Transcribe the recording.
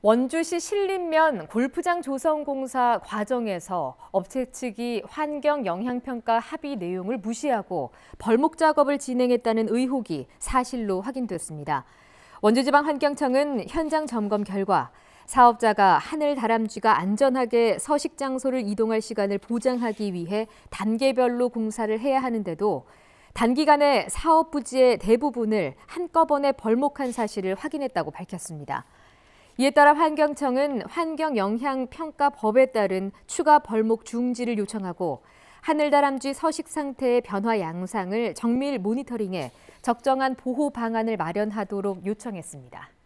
원주시 신림면 골프장 조성 공사 과정에서 업체 측이 환경 영향평가 합의 내용을 무시하고 벌목 작업을 진행했다는 의혹이 사실로 확인됐습니다. 원주지방환경청은 현장 점검 결과 사업자가 하늘 다람쥐가 안전하게 서식 장소를 이동할 시간을 보장하기 위해 단계별로 공사를 해야 하는데도 단기간에 사업 부지의 대부분을 한꺼번에 벌목한 사실을 확인했다고 밝혔습니다. 이에 따라 환경청은 환경영향평가법에 따른 추가 벌목 중지를 요청하고 하늘다람쥐 서식 상태의 변화 양상을 정밀 모니터링해 적정한 보호 방안을 마련하도록 요청했습니다.